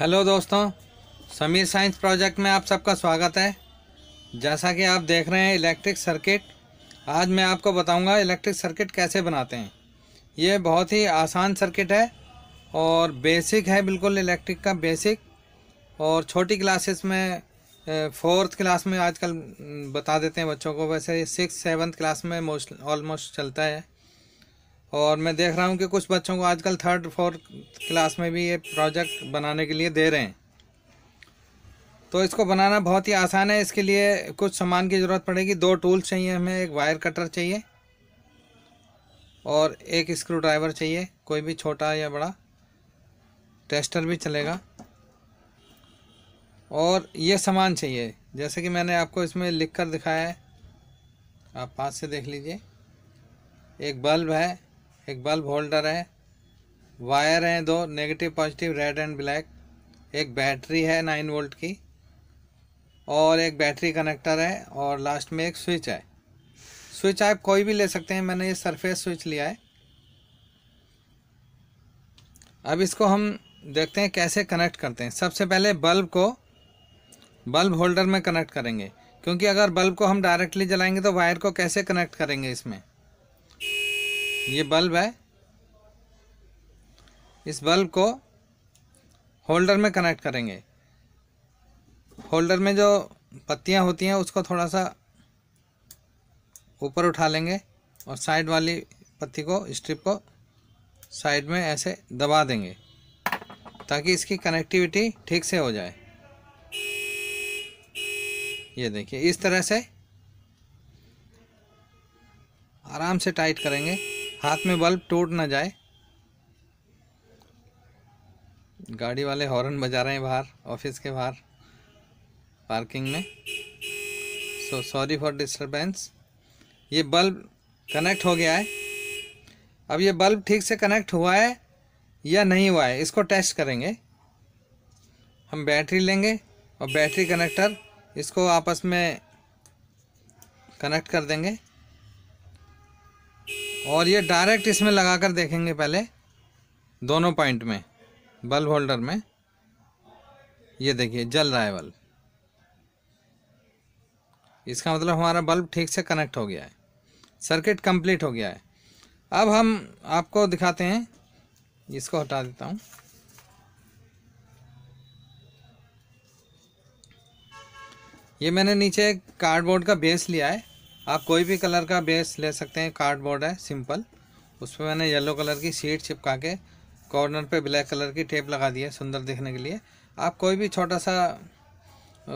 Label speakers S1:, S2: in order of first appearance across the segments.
S1: hello दोस्तों Sameer science project में आप सबका स्वागत है जैसा कि आप देख रहे हैं इलेक्ट्रिक सर्किट आज मैं आपको बताऊंगा इलेक्ट्रिक सर्किट कैसे बनाते हैं ये बहुत ही आसान सर्किट है और बेसिक है बिल्कुल इलेक्ट्रिक का बेसिक और छोटी क्लासेस में फोर्थ क्लास में आजकल बता देते हैं बच्चों को वैसे सिक्स सेवन्थ क्लास में मोस्ट ऑलमोस्ट चलता है और मैं देख रहा हूँ कि कुछ बच्चों को आजकल थर्ड फोर्थ क्लास में भी ये प्रोजेक्ट बनाने के लिए दे रहे हैं तो इसको बनाना बहुत ही आसान है इसके लिए कुछ सामान की ज़रूरत पड़ेगी दो टूल्स चाहिए हमें एक वायर कटर चाहिए और एक स्क्रू ड्राइवर चाहिए कोई भी छोटा या बड़ा टेस्टर भी चलेगा और ये सामान चाहिए जैसे कि मैंने आपको इसमें लिख कर दिखाया है आप पास से देख लीजिए एक बल्ब है एक बल्ब होल्डर है वायर हैं दो negative positive red and black एक बैटरी है नाइन वोल्ट की और एक बैटरी कनेक्टर है और लास्ट में एक स्विच है स्विच आप कोई भी ले सकते हैं मैंने ये सरफेस स्विच लिया है अब इसको हम देखते हैं कैसे कनेक्ट करते हैं सबसे पहले बल्ब को बल्ब होल्डर में कनेक्ट करेंगे क्योंकि अगर बल्ब को हम डायरेक्टली जलाएंगे तो वायर को कैसे कनेक्ट करेंगे इसमें ये बल्ब है इस बल्ब को होल्डर में कनेक्ट करेंगे होल्डर में जो पत्तियां होती हैं उसको थोड़ा सा ऊपर उठा लेंगे और साइड वाली पत्ती को स्ट्रिप को साइड में ऐसे दबा देंगे ताकि इसकी कनेक्टिविटी ठीक से हो जाए ये देखिए इस तरह से आराम से टाइट करेंगे हाथ में बल्ब टूट ना जाए गाड़ी वाले हॉर्न बजा रहे हैं बाहर ऑफिस के बाहर पार्किंग में सो सॉरी फॉर डिस्टर्बेंस ये बल्ब कनेक्ट हो गया है अब ये बल्ब ठीक से कनेक्ट हुआ है या नहीं हुआ है इसको टेस्ट करेंगे हम बैटरी लेंगे और बैटरी कनेक्टर इसको आपस में कनेक्ट कर देंगे और ये डायरेक्ट इसमें लगा कर देखेंगे पहले दोनों पॉइंट में बल्ब होल्डर में ये देखिए जल रहा है बल्ब इसका मतलब हमारा बल्ब ठीक से कनेक्ट हो गया है सर्किट कंप्लीट हो गया है अब हम आपको दिखाते हैं इसको हटा देता हूँ ये मैंने नीचे कार्डबोर्ड का बेस लिया है आप कोई भी कलर का बेस ले सकते हैं कार्डबोर्ड है सिंपल उस पर मैंने येलो कलर की शीट चिपका के कॉर्नर पे ब्लैक कलर की टेप लगा दी है सुंदर दिखने के लिए आप कोई भी छोटा सा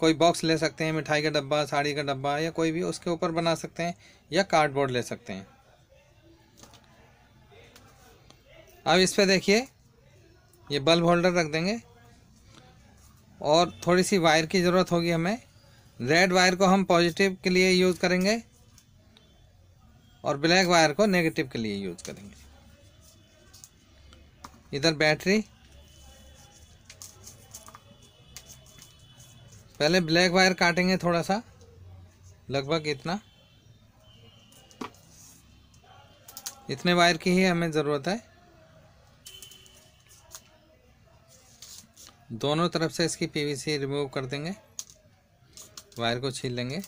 S1: कोई बॉक्स ले सकते हैं मिठाई का डब्बा साड़ी का डब्बा या कोई भी उसके ऊपर बना सकते हैं या कार्डबोर्ड ले सकते हैं अब इस पर देखिए ये बल्ब होल्डर रख देंगे और थोड़ी सी वायर की ज़रूरत होगी हमें रेड वायर को हम पॉजिटिव के लिए यूज़ करेंगे और ब्लैक वायर को नेगेटिव के लिए यूज करेंगे इधर बैटरी पहले ब्लैक वायर काटेंगे थोड़ा सा लगभग इतना इतने वायर की ही हमें ज़रूरत है दोनों तरफ से इसकी पीवीसी रिमूव कर देंगे वायर को छील लेंगे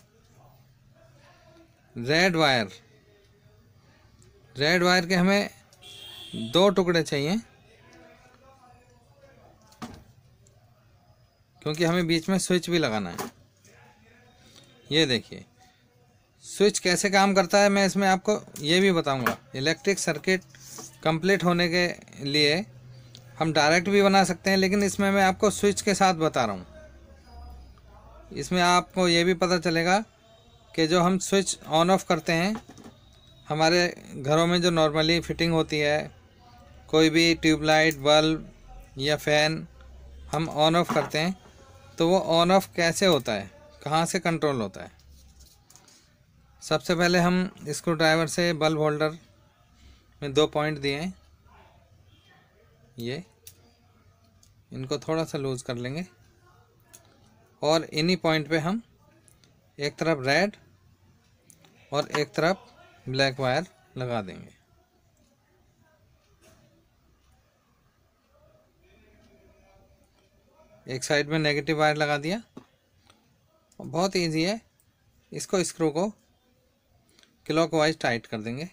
S1: रेड वायर रेड वायर के हमें दो टुकड़े चाहिए क्योंकि हमें बीच में स्विच भी लगाना है ये देखिए स्विच कैसे काम करता है मैं इसमें आपको ये भी बताऊंगा इलेक्ट्रिक सर्किट कंप्लीट होने के लिए हम डायरेक्ट भी बना सकते हैं लेकिन इसमें मैं आपको स्विच के साथ बता रहा हूँ इसमें आपको ये भी पता चलेगा कि जो हम स्विच ऑन ऑफ करते हैं हमारे घरों में जो नॉर्मली फिटिंग होती है कोई भी ट्यूबलाइट बल्ब या फ़ैन हम ऑन ऑफ करते हैं तो वो ऑन ऑफ कैसे होता है कहाँ से कंट्रोल होता है सबसे पहले हम स्क्रू ड्राइवर से बल्ब होल्डर में दो पॉइंट दिए हैं ये इनको थोड़ा सा लूज़ कर लेंगे और इन्हीं पॉइंट पे हम एक तरफ रेड और एक तरफ ब्लैक वायर लगा देंगे एक साइड में नेगेटिव वायर लगा दिया बहुत इजी है इसको स्क्रू को क्लॉक वाइज टाइट कर देंगे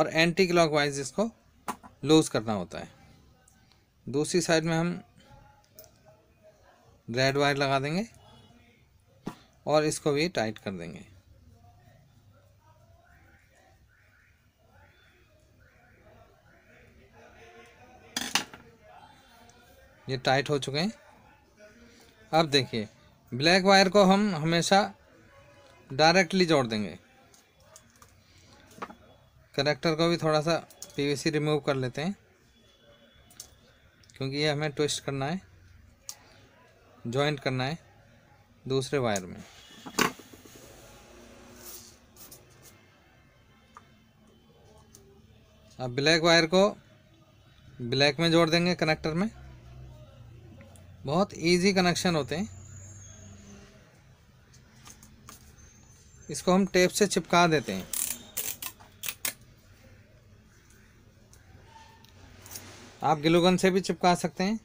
S1: और एंटी क्लॉक वाइज इसको लूज करना होता है दूसरी साइड में हम रेड वायर लगा देंगे और इसको भी टाइट कर देंगे ये टाइट हो चुके हैं अब देखिए ब्लैक वायर को हम हमेशा डायरेक्टली जोड़ देंगे कनेक्टर को भी थोड़ा सा पीवीसी रिमूव कर लेते हैं क्योंकि ये हमें ट्विस्ट करना है जॉइंट करना है दूसरे वायर में अब ब्लैक वायर को ब्लैक में जोड़ देंगे कनेक्टर में बहुत इजी कनेक्शन होते हैं इसको हम टेप से चिपका देते हैं आप ग्लूगन से भी चिपका सकते हैं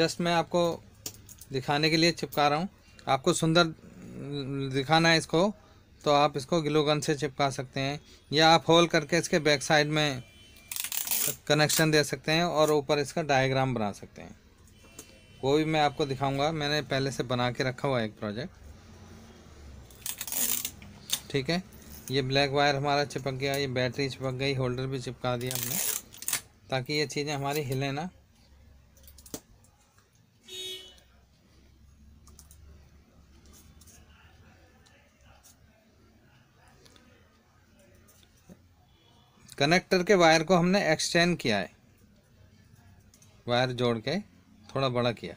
S1: जस्ट मैं आपको दिखाने के लिए चिपका रहा हूँ आपको सुंदर दिखाना है इसको तो आप इसको ग्लू गन से चिपका सकते हैं या आप होल करके इसके बैक साइड में कनेक्शन दे सकते हैं और ऊपर इसका डायग्राम बना सकते हैं वो भी मैं आपको दिखाऊंगा मैंने पहले से बना के रखा हुआ है एक प्रोजेक्ट ठीक है ये ब्लैक वायर हमारा चिपक गया ये बैटरी चिपक गई होल्डर भी चिपका दिया हमने ताकि ये चीज़ें हमारी हिले ना कनेक्टर के वायर को हमने एक्सटेंड किया है वायर जोड़ के थोड़ा बड़ा किया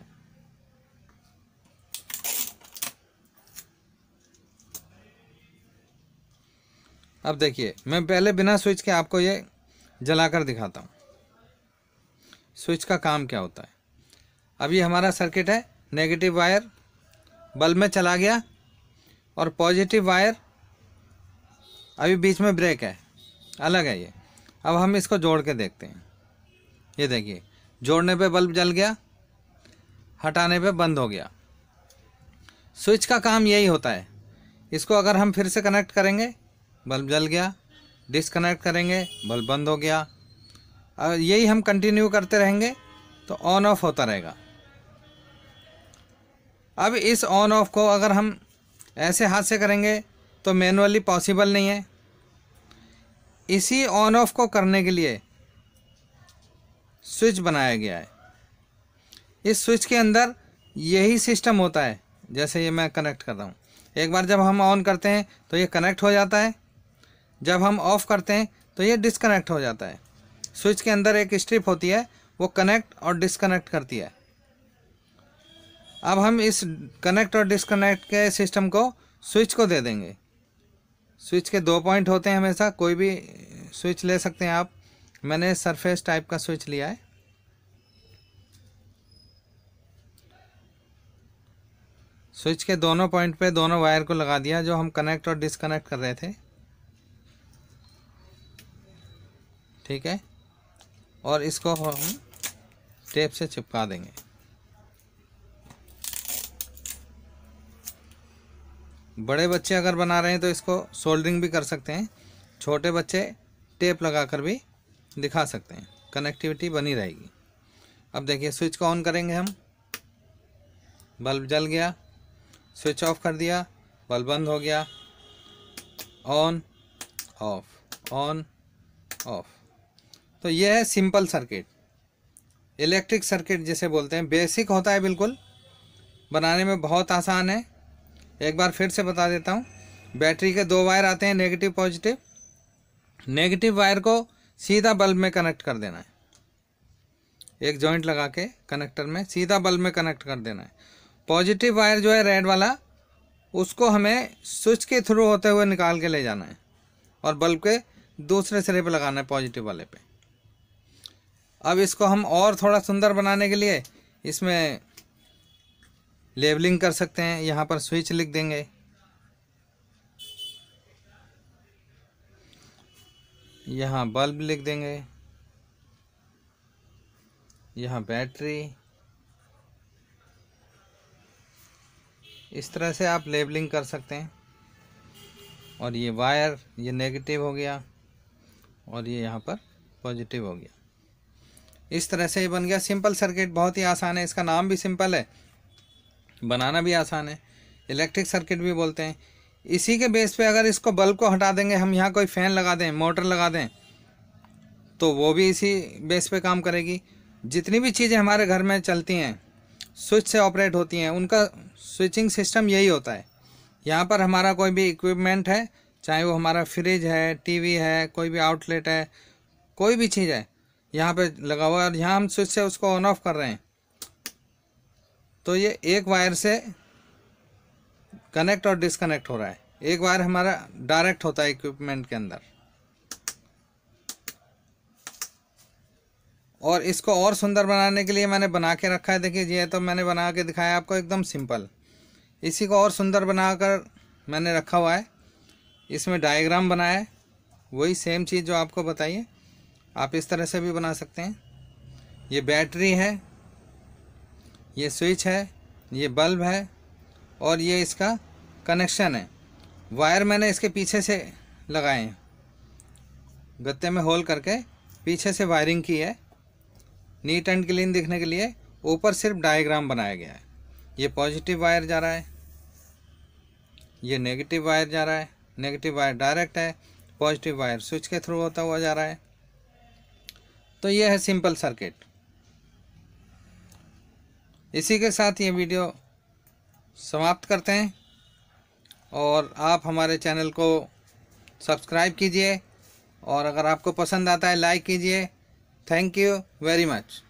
S1: अब देखिए मैं पहले बिना स्विच के आपको ये जलाकर दिखाता हूँ स्विच का काम क्या होता है अब ये हमारा सर्किट है नेगेटिव वायर बल्ब में चला गया और पॉजिटिव वायर अभी बीच में ब्रेक है अलग है ये अब हम इसको जोड़ के देखते हैं ये देखिए जोड़ने पे बल्ब जल गया हटाने पे बंद हो गया स्विच का काम यही होता है इसको अगर हम फिर से कनेक्ट करेंगे बल्ब जल गया डिसकनेक्ट करेंगे बल्ब बंद हो गया और यही हम कंटिन्यू करते रहेंगे तो ऑन ऑफ होता रहेगा अब इस ऑन ऑफ को अगर हम ऐसे हाथ से करेंगे तो मैनुअली पॉसिबल नहीं है इसी ऑन ऑफ को करने के लिए स्विच बनाया गया है इस स्विच के अंदर यही सिस्टम होता है जैसे ये मैं कनेक्ट कर रहा हूँ एक बार जब हम ऑन करते हैं तो ये कनेक्ट हो जाता है जब हम ऑफ़ करते हैं तो ये डिसकनेक्ट हो जाता है स्विच के अंदर एक स्ट्रिप होती है वो कनेक्ट और डिसकनेक्ट करती है अब हम इस कनेक्ट और डिसकनेक्ट के सिस्टम को स्विच को दे देंगे स्विच के दो पॉइंट होते हैं हमेशा कोई भी स्विच ले सकते हैं आप मैंने सरफेस टाइप का स्विच लिया है स्विच के दोनों पॉइंट पे दोनों वायर को लगा दिया जो हम कनेक्ट और डिसकनेक्ट कर रहे थे ठीक है और इसको हम टेप से चिपका देंगे बड़े बच्चे अगर बना रहे हैं तो इसको सोल्डरिंग भी कर सकते हैं छोटे बच्चे टेप लगा कर भी दिखा सकते हैं कनेक्टिविटी बनी रहेगी अब देखिए स्विच को ऑन करेंगे हम बल्ब जल गया स्विच ऑफ कर दिया बल्ब बंद हो गया ऑन ऑफ ऑन ऑफ तो ये है सिंपल सर्किट इलेक्ट्रिक सर्किट जिसे बोलते हैं बेसिक होता है बिल्कुल बनाने में बहुत आसान है एक बार फिर से बता देता हूँ बैटरी के दो वायर आते हैं नेगेटिव पॉजिटिव नेगेटिव वायर को सीधा बल्ब में कनेक्ट कर देना है एक जॉइंट लगा के कनेक्टर में सीधा बल्ब में कनेक्ट कर देना है पॉजिटिव वायर जो है रेड वाला उसको हमें स्विच के थ्रू होते हुए निकाल के ले जाना है और बल्ब के दूसरे सिरे पे लगाना है पॉजिटिव वाले पे अब इसको हम और थोड़ा सुंदर बनाने के लिए इसमें लेबलिंग कर सकते हैं यहाँ पर स्विच लिख देंगे यहाँ बल्ब लिख देंगे यहाँ बैटरी इस तरह से आप लेबलिंग कर सकते हैं और ये वायर ये नेगेटिव हो गया और ये यहाँ पर पॉजिटिव हो गया इस तरह से ये बन गया सिंपल सर्किट बहुत ही आसान है इसका नाम भी सिंपल है बनाना भी आसान है इलेक्ट्रिक सर्किट भी बोलते हैं इसी के बेस पे अगर इसको बल्ब को हटा देंगे हम यहाँ कोई फ़ैन लगा दें मोटर लगा दें तो वो भी इसी बेस पे काम करेगी जितनी भी चीज़ें हमारे घर में चलती हैं स्विच से ऑपरेट होती हैं उनका स्विचिंग सिस्टम यही होता है यहाँ पर हमारा कोई भी इक्विपमेंट है चाहे वो हमारा फ्रिज है टीवी है कोई भी आउटलेट है कोई भी चीज़ है यहाँ पे लगा हुआ है और यहाँ हम स्विच से उसको ऑन ऑफ कर रहे हैं तो ये एक वायर से कनेक्ट और डिसकनेक्ट हो रहा है एक वायर हमारा डायरेक्ट होता है इक्विपमेंट के अंदर और इसको और सुंदर बनाने के लिए मैंने बना के रखा है देखिए ये तो मैंने बना के दिखाया आपको एकदम सिंपल इसी को और सुंदर बनाकर मैंने रखा हुआ है इसमें डायग्राम बनाया है वही सेम चीज़ जो आपको बताइए आप इस तरह से भी बना सकते हैं ये बैटरी है ये स्विच है ये बल्ब है और ये इसका कनेक्शन है वायर मैंने इसके पीछे से लगाए हैं गत्ते में होल करके पीछे से वायरिंग की है नीट एंड क्लीन दिखने के लिए ऊपर सिर्फ डायग्राम बनाया गया है ये पॉजिटिव वायर जा रहा है ये नेगेटिव वायर जा रहा है नेगेटिव वायर डायरेक्ट है पॉजिटिव वायर स्विच के थ्रू होता हुआ जा रहा है तो ये है सिंपल सर्किट इसी के साथ ये वीडियो समाप्त करते हैं और आप हमारे चैनल को सब्सक्राइब कीजिए और अगर आपको पसंद आता है लाइक कीजिए थैंक यू वेरी मच